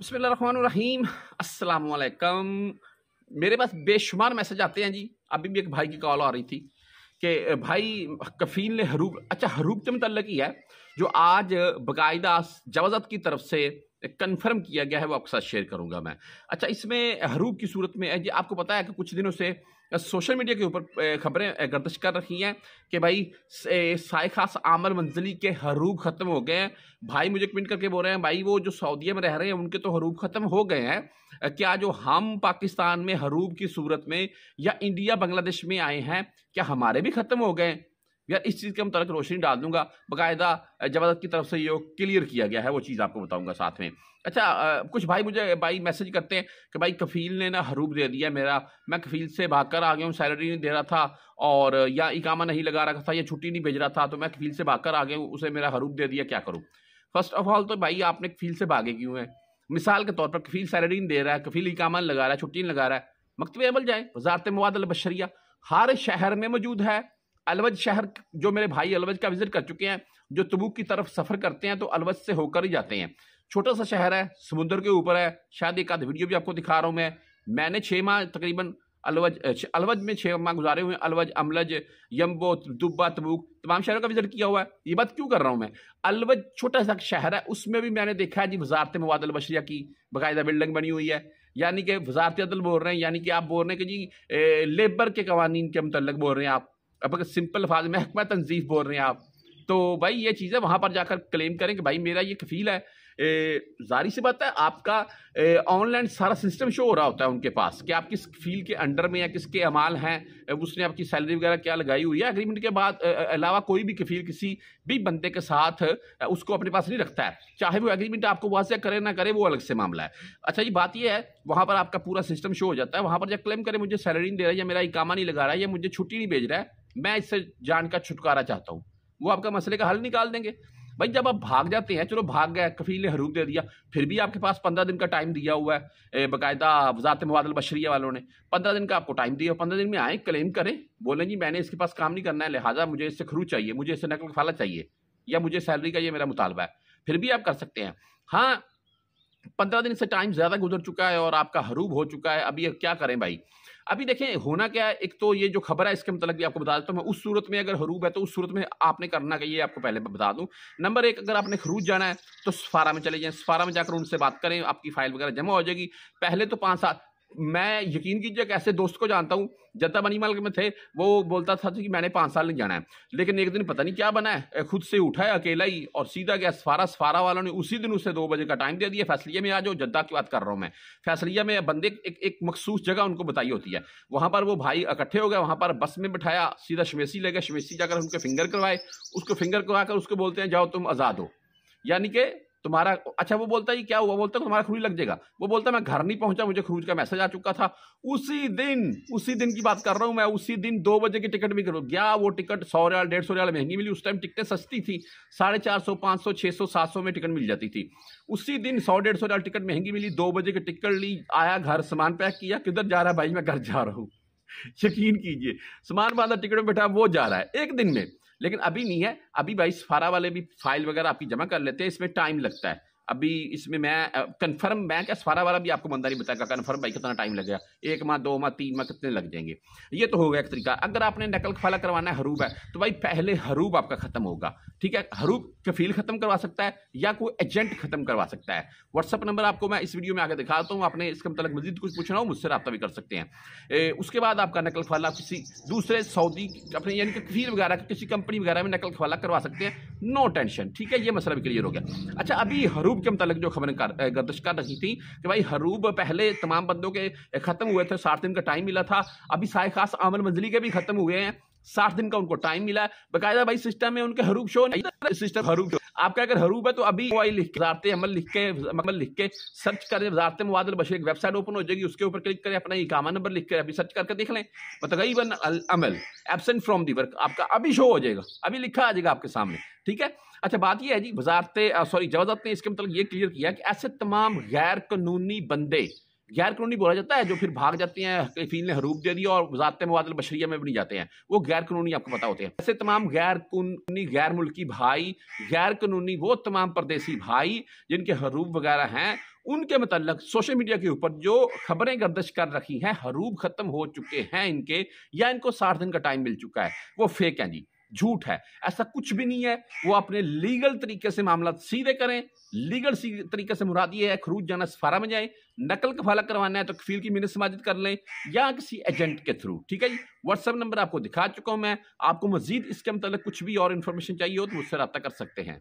बसमीम असलकम मेरे पास बेशुमार मैसेज आते हैं जी अभी भी एक भाई की कॉल आ रही थी कि भाई कफील ने हरूब अच्छा हरूब के मतलब ही है जो आज बाकायदा जवाजत की तरफ से कंफर्म किया गया है वो आपके साथ शेयर करूंगा मैं अच्छा इसमें हरूब की सूरत में जी आपको पता है कि कुछ दिनों से सोशल मीडिया के ऊपर खबरें गर्दश कर रही हैं कि भाई साय खास आमर मंजिली के हरूब ख़त्म हो गए हैं भाई मुझे कमेंट करके बोल रहे हैं भाई वो जो सऊदीया में रह रहे हैं उनके तो हरूब ख़त्म हो गए हैं क्या जो हम पाकिस्तान में हरूब की सूरत में या इंडिया बांग्लादेश में आए हैं क्या हमारे भी ख़त्म हो गए या इस चीज़ के मतलब रोशनी डाल दूंगा बाकायदा जवादत की तरफ से ये क्लियर किया गया है वो चीज़ आपको बताऊंगा साथ में अच्छा कुछ भाई मुझे भाई मैसेज करते हैं कि भाई कफील ने ना हरूप दे दिया मेरा मैं कफील से भागकर आ गया हूँ सैलरी नहीं दे रहा था और या इकामा नहीं लगा रखा था या छुट्टी नहीं भेज रहा था तो मैं कफील से भागकर आ गया हूँ उसे मेरा हरूप दे दिया क्या करूँ फर्स्ट ऑफ ऑल तो भाई आपने कफील से भागे क्यों हैं मिसाल के तौर पर कफील सैलरी नहीं दे रहा है कफील इकामा लगा रहा है छुट्टी नहीं लगा रहा है मकतबे अमल जाए वजारत मवाद बशरिया हर शहर में मौजूद है अलवज शहर जो मेरे भाई अलवज का विजिट कर चुके हैं जो तबूक की तरफ सफ़र करते हैं तो अलवज से होकर ही जाते हैं छोटा सा शहर है समुद्र के ऊपर है शायद एक आध वीडियो भी आपको दिखा रहा हूँ मैं मैंने छः माह तकरीबन अलवज अलवज में छः माह गुजारे हुए अलवज अमलज यम्बो दुब्बा तबूक तमाम शहरों का विजिट किया हुआ है ये बात क्यों कर रहा हूँ मैं अलवज छोटा सा शहर है उसमें भी मैंने देखा है जी वजारत मवाद अलबशरिया की बाकायदा बिल्डिंग बनी हुई है यानी कि वजारत अदल बोल रहे हैं यानी कि आप बोल रहे हैं कि जी लेबर के कवानीन के मतलब बोल रहे हैं आप अब सिंपल में महकमा तनजीफ बोल रहे हैं आप तो भाई ये चीज़ें वहाँ पर जाकर क्लेम करें कि भाई मेरा ये कफील है जारी सी बात है आपका ऑनलाइन सारा सिस्टम शो हो रहा होता है उनके पास कि आप किस फील्ड के अंडर में या किसके अमाल हैं उसने आपकी सैलरी वगैरह क्या लगाई हुई है एग्रीमेंट के बाद अलावा कोई भी कफील किसी भी बंदे के साथ उसको अपने पास नहीं रखता है चाहे वो एग्रीमेंट आपको वहाँ से करे ना करे वो अलग से मामला है अच्छा ये बात यह है वहाँ पर आपका पूरा सिस्टम शो हो जाता है वहाँ पर जब क्लेम करें मुझे सैलरी नहीं दे रहा है या मेरा इकामा नहीं लगा रहा है या मुझे छुट्टी नहीं भेज रहा है मैं इससे जान का छुटकारा चाहता हूँ वो आपका मसले का हल निकाल देंगे भाई जब आप भाग जाते हैं चलो भाग गए कफील ने हरूब दे दिया फिर भी आपके पास पंद्रह दिन का टाइम दिया हुआ है बाकायदा वजारत मुबादल बशरिया वालों ने पंद्रह दिन का आपको टाइम दिया पंद्रह दिन में आए क्लेम करें बोलें जी मैंने इसके पास काम नहीं करना है लिहाजा मुझे इससे खरू चाहिए मुझे इससे नकल खाला चाहिए या मुझे सैलरी का ये मेरा मुतालबा है फिर भी आप कर सकते हैं हाँ पंद्रह दिन से टाइम ज़्यादा गुजर चुका है और आपका हरूब हो चुका है अभी क्या करें भाई अभी देखें होना क्या है एक तो ये जो खबर है इसके मतलब भी आपको बता देता हूँ मैं उस सूरत में अगर हरूब है तो उस सूरत में आपने करना चाहिए आपको पहले बता दूँ नंबर एक अगर आपने खरूज जाना है तो सफारा में चले जाएँ सफारा में जाकर उनसे बात करें आपकी फाइल वगैरह जमा हो जाएगी पहले तो पाँच सात मैं यकीन कीजिए एक ऐसे दोस्त को जानता हूँ जब तक मनीमाल में थे वो बोलता था कि मैंने पाँच साल नहीं जाना है लेकिन एक दिन पता नहीं क्या बना है खुद से उठा है अकेला ही और सीधा गया सफारा सफारा वालों ने उसी दिन उसे दो बजे का टाइम दे दिया फैसलिया में आ जाओ जद्दा की बात कर रहा हूँ मैं फैसलिया में बंदे एक एक मखसूस जगह उनको बताई होती है वहाँ पर वो भाई इकट्ठे हो गए वहाँ पर बस में बिठाया सीधा शमेसी ले गए शमेसी जाकर उनके फिंगर करवाए उसको फिंगर करवा कर उसको बोलते हैं जाओ तुम आज़ाद हो यानी कि तुम्हारा अच्छा वो बोलता है क्या हुआ बोलता है तुम्हारा खुरी लग जाएगा वो बोलता है मैं घर नहीं पहुंचा मुझे खरूज का मैसेज आ चुका था उसी दिन उसी दिन की बात कर रहा हूँ मैं उसी दिन दो बजे की टिकट भी करूँ गया वो टिकट सौ रियाल डेढ़ सौ रियाल महंगी मिली उस टाइम टिकटें सस्ती थी साढ़े चार सौ पाँच सौ छः सौ सात सौ में टिकट मिल जाती थी उसी दिन सौ डेढ़ सौ रियाल टिकट महंगी मिली दो बजे की टिकट ली आया घर सामान पैक किया किधर जा रहा है भाई मैं घर जा रहा हूँ यकीन कीजिए सामान वाला टिकट में बैठा वो जा रहा है एक दिन में लेकिन अभी नहीं है अभी भाई सफ़ारा वाले भी फाइल वगैरह आपकी जमा कर लेते हैं इसमें टाइम लगता है अभी इसमें मैं कंफर्म मैं क्या सारा वाला भी आपको बंदा नहीं बताएगा कन्फर्म भाई कितना टाइम लगेगा एक माह दो माह तीन माह कितने लग जाएंगे ये तो होगा एक तरीका अगर आपने नकल खफाला करवाना है हरूब है तो भाई पहले हरूब आपका ख़त्म होगा ठीक है हरूब कफील ख़त्म करवा सकता है या कोई एजेंट ख़त्म करवा सकता है व्हाट्सअप नंबर आपको मैं इस वीडियो में आगे दिखाता हूँ आपने इसके मतलब मजीद कुछ पूछना हो मुझसे रब्ता भी कर सकते हैं उसके बाद आपका नकल खफाला किसी दूसरे सऊदी अपने यानी कि कफील वगैरह किसी कंपनी वगैरह में नकल खफाला करवा सकते हैं नो टेंशन ठीक है ये मसला भी क्लियर हो गया अच्छा अभी हरूब के मतलब जो खबरें गर्दश कर रही थी कि भाई हरूब पहले तमाम बंदों के ख़त्म हुए थे सात दिन का टाइम मिला था अभी साय खास अमन मंजिली के भी ख़त्म हुए हैं साठ दिन का उनको टाइम मिला है बकायदा भाई सिस्टम में उनके हरूब शो नहीं सिस्टम हरूब आपका अगर हरूब है तो अभी वही लिख के अमल लिख के अमल लिख के सर्च करें वजारत मुबादल बशर एक वेबसाइट ओपन हो जाएगी उसके ऊपर क्लिक करें अपना ई कामा नंबर लिख कर अभी सर्च करके देख लें मतगईबन अमल एबसेंट फ्रॉम दी वर्क आपका अभी शो हो जाएगा अभी लिखा आ जाएगा आपके सामने ठीक है अच्छा बात यह है जी वजारत सॉरी जवाजत ने इसके मतलब ये क्लियर किया कि ऐसे तमाम गैर कानूनी बंदे गैर कानूनी बोला जाता है जो फिर भाग जाती हैं कैफी ने हरूप दे दिया और वजात मुबादल बशरिया में भी नहीं जाते हैं वो गैर कानूनी आपको पता होते हैं ऐसे तमाम गैर कानूनी गैर मुल्की भाई गैर कानूनी वो तमाम परदेसी भाई जिनके हरूप वगैरह हैं उनके मतलब सोशल मीडिया के ऊपर जो खबरें गर्दश कर रखी हैं हरूब ख़त्म हो चुके हैं इनके या इनको साठ दिन का टाइम मिल चुका है वो फेक हैं जी झूठ है ऐसा कुछ भी नहीं है वो अपने लीगल तरीके से मामला सीधे करें लीगल तरीके से मुराद ये है खरूज जाना सफारा में जाए नकल कफाला करवाना है तो कफील की मिनट समाजित कर लें या किसी एजेंट के थ्रू ठीक है जी व्हाट्सअप नंबर आपको दिखा चुका हूँ मैं आपको मजीद इसके मतलब कुछ भी और इन्फॉर्मेशन चाहिए हो तो मुझसे रब्ता कर सकते हैं